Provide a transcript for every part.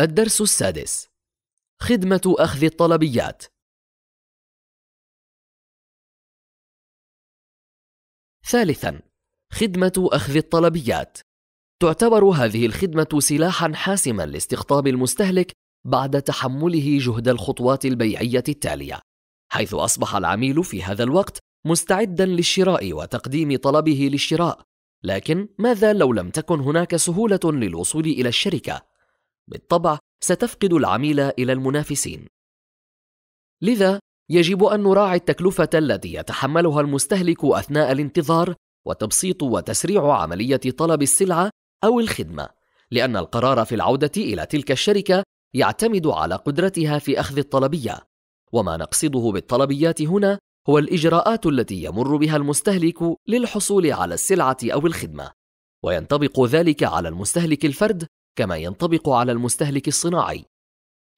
الدرس السادس خدمة أخذ الطلبيات ثالثا خدمة أخذ الطلبيات تعتبر هذه الخدمة سلاحا حاسما لاستقطاب المستهلك بعد تحمله جهد الخطوات البيعية التالية حيث أصبح العميل في هذا الوقت مستعدا للشراء وتقديم طلبه للشراء لكن ماذا لو لم تكن هناك سهولة للوصول إلى الشركة؟ بالطبع ستفقد العميل الى المنافسين لذا يجب ان نراعي التكلفه التي يتحملها المستهلك اثناء الانتظار وتبسيط وتسريع عمليه طلب السلعه او الخدمه لان القرار في العوده الى تلك الشركه يعتمد على قدرتها في اخذ الطلبيه وما نقصده بالطلبيات هنا هو الاجراءات التي يمر بها المستهلك للحصول على السلعه او الخدمه وينطبق ذلك على المستهلك الفرد كما ينطبق على المستهلك الصناعي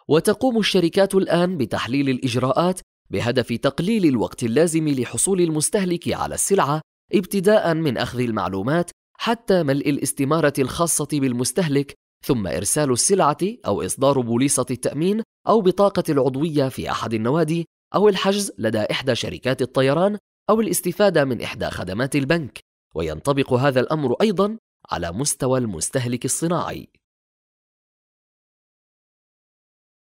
وتقوم الشركات الان بتحليل الاجراءات بهدف تقليل الوقت اللازم لحصول المستهلك على السلعه ابتداء من اخذ المعلومات حتى ملء الاستماره الخاصه بالمستهلك ثم ارسال السلعه او اصدار بوليصه التامين او بطاقه العضويه في احد النوادي او الحجز لدى احدى شركات الطيران او الاستفاده من احدى خدمات البنك وينطبق هذا الامر ايضا على مستوى المستهلك الصناعي